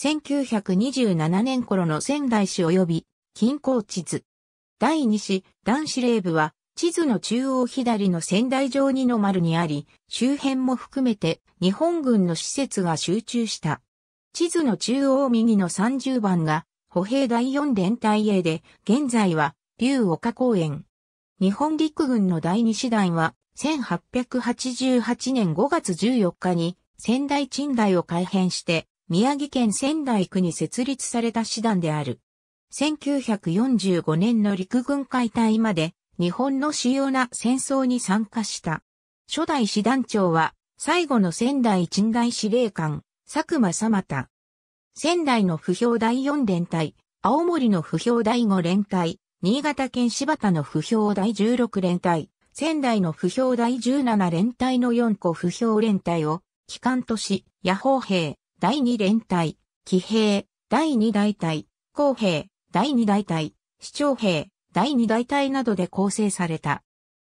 1927年頃の仙台市及び近郊地図。第2市、男子霊部は、地図の中央左の仙台城二の丸にあり、周辺も含めて日本軍の施設が集中した。地図の中央右の30番が、歩兵第4連隊 A で、現在は、竜岡公園。日本陸軍の第2師団は、1888年5月14日に仙台賃貸を改編して宮城県仙台区に設立された師団である。1945年の陸軍解体まで日本の主要な戦争に参加した。初代師団長は最後の仙台近代司令官、佐久間様田。仙台の不評第4連隊、青森の不評第5連隊、新潟県柴田の不評第16連隊、仙台の不評第17連隊の4個不評連隊を、機関とし、野砲兵、第二連隊、騎兵、第二大隊、工兵、第二大隊、市長兵、第二大隊などで構成された。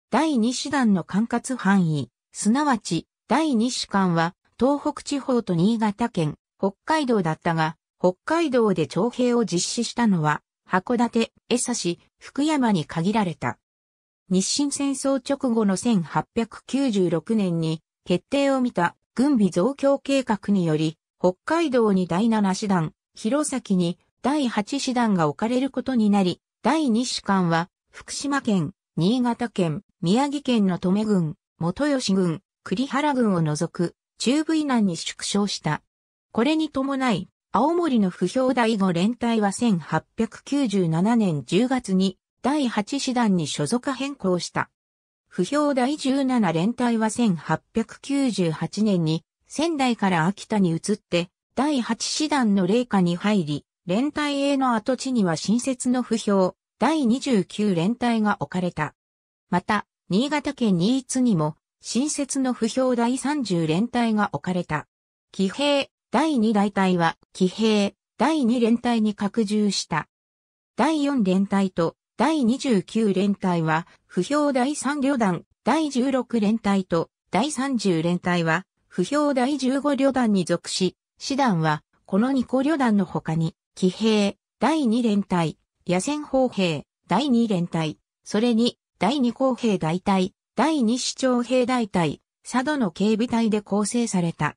第二師団の管轄範囲、すなわち第二師官は東北地方と新潟県、北海道だったが、北海道で徴兵を実施したのは、函館、江差し、福山に限られた。日清戦争直後の1896年に決定を見た軍備増強計画により、北海道に第7師団、弘前に第8師団が置かれることになり、第2師官は、福島県、新潟県、宮城県の留郡、元吉郡、栗原郡を除く、中部以南に縮小した。これに伴い、青森の不評第5連隊は1897年10月に第8師団に所属変更した。不評第17連隊は1898年に仙台から秋田に移って、第8師団の霊下に入り、連隊への跡地には新設の不評、第29連隊が置かれた。また、新潟県新津にも、新設の不評第30連隊が置かれた。騎兵、第2大隊は、騎兵、第2連隊に拡充した。第4連隊と、第29連隊は、不評第3旅団、第16連隊と、第30連隊は、不評第15旅団に属し、師団は、この2個旅団の他に、騎兵、第2連隊、野戦砲兵、第2連隊、それに、第2工兵大隊、第2市長兵大隊、佐渡の警備隊で構成された。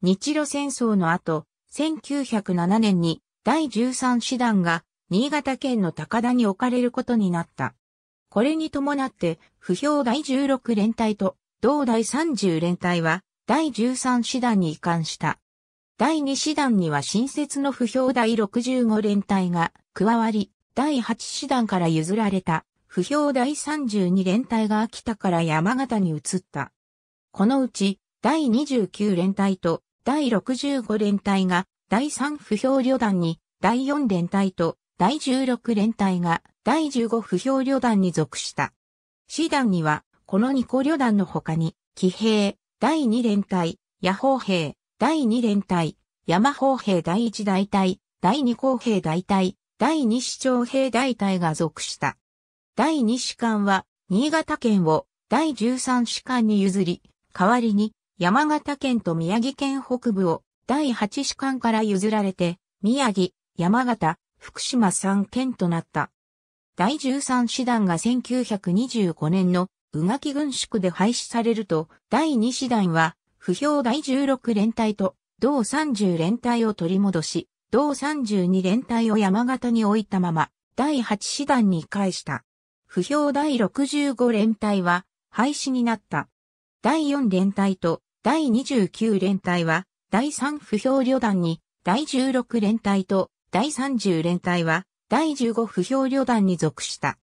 日露戦争の後、1907年に第13師団が新潟県の高田に置かれることになった。これに伴って、不評第16連隊と同第30連隊は第13師団に移管した。第2師団には新設の不評第65連隊が加わり、第8師団から譲られた不評第32連隊が秋田から山形に移った。このうち第29連隊と第65連隊が第3不評旅団に、第4連隊と第16連隊が第15不評旅団に属した。師団にはこの2個旅団の他に、騎兵、第2連隊、野砲兵、第2連隊、山砲兵第1大隊、第2工兵大隊、第2市長兵大隊が属した。第2士官は、新潟県を第13士官に譲り、代わりに山形県と宮城県北部を第8士官から譲られて、宮城、山形、福島3県となった。第13師団が1925年の宇垣軍縮で廃止されると、第2師団は、不評第16連隊と、同30連隊を取り戻し、同32連隊を山形に置いたまま、第8師団に返した。不評第65連隊は、廃止になった。第4連隊と、第29連隊は、第3不評旅団に、第16連隊と、第30連隊は、第15不評旅団に属した。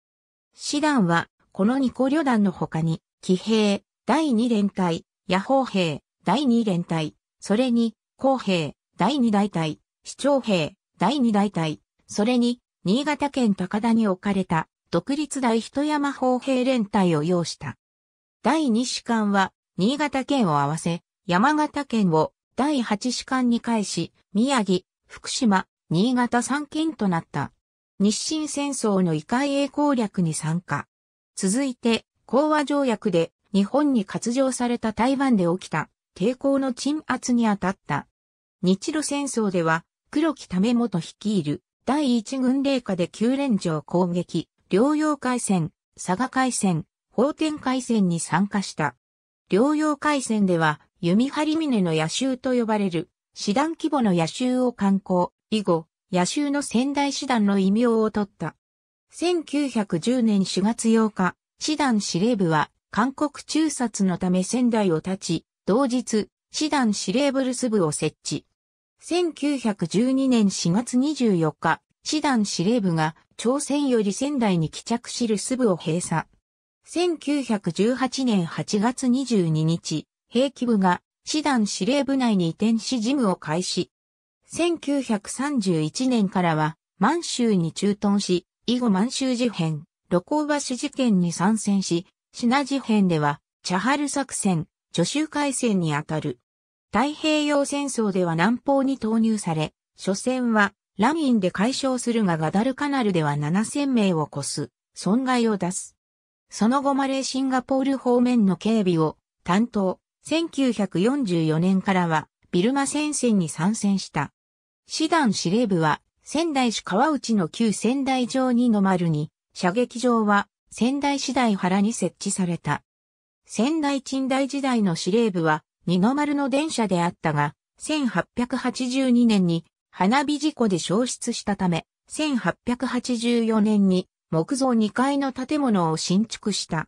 師団は、この二個旅団の他に、騎兵、第二連隊、野砲兵、第二連隊、それに、工兵、第二大隊、市長兵、第二大隊、それに、新潟県高田に置かれた、独立大一山砲兵連隊を要した。第二士官は、新潟県を合わせ、山形県を第八士官に返し、宮城、福島、新潟三県となった。日清戦争の異界栄攻略に参加。続いて、講和条約で日本に割譲された台湾で起きた抵抗の鎮圧に当たった。日露戦争では、黒木為元率いる第一軍令下で9連城攻撃、両洋海戦、佐賀海戦、法天海戦に参加した。両洋海戦では、弓張峰の野州と呼ばれる、師団規模の野州を観光、以後、野州の仙台師団の異名を取った。1910年4月8日、師団司令部は韓国中殺のため仙台を立ち、同日、師団司令部留守部を設置。1912年4月24日、師団司令部が朝鮮より仙台に帰着し留守部を閉鎖。1918年8月22日、兵器部が師団司令部内に移転し事務を開始。1931年からは満州に駐屯し、以後満州事変、露光橋事件に参戦し、品事変では、茶春作戦、助州海戦にあたる。太平洋戦争では南方に投入され、初戦は、ラミンで解消するがガダルカナルでは7000名を超す、損害を出す。その後マレーシンガポール方面の警備を担当、1944年からはビルマ戦線に参戦した。師団司令部は仙台市川内の旧仙台城にの丸に、射撃場は仙台市大原に設置された。仙台近大時代の司令部は二の丸の電車であったが、1882年に花火事故で消失したため、1884年に木造2階の建物を新築した。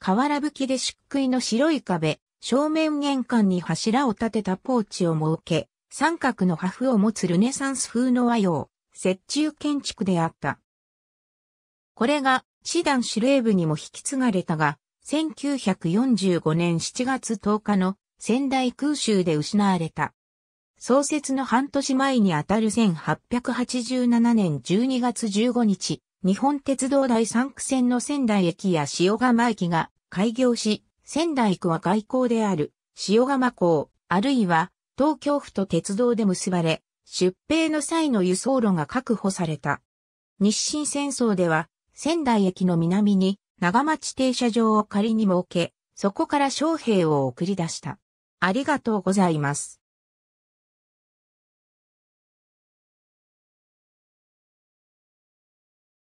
瓦吹きで漆喰の白い壁、正面玄関に柱を立てたポーチを設け、三角の破風を持つルネサンス風の和洋、雪中建築であった。これが、師団司令部にも引き継がれたが、1945年7月10日の仙台空襲で失われた。創設の半年前にあたる1887年12月15日、日本鉄道第三区線の仙台駅や塩釜駅が開業し、仙台区は外交である塩釜港、あるいは東京府と鉄道で結ばれ、出兵の際の輸送路が確保された。日清戦争では、仙台駅の南に長町停車場を仮に設け、そこから将兵を送り出した。ありがとうございます。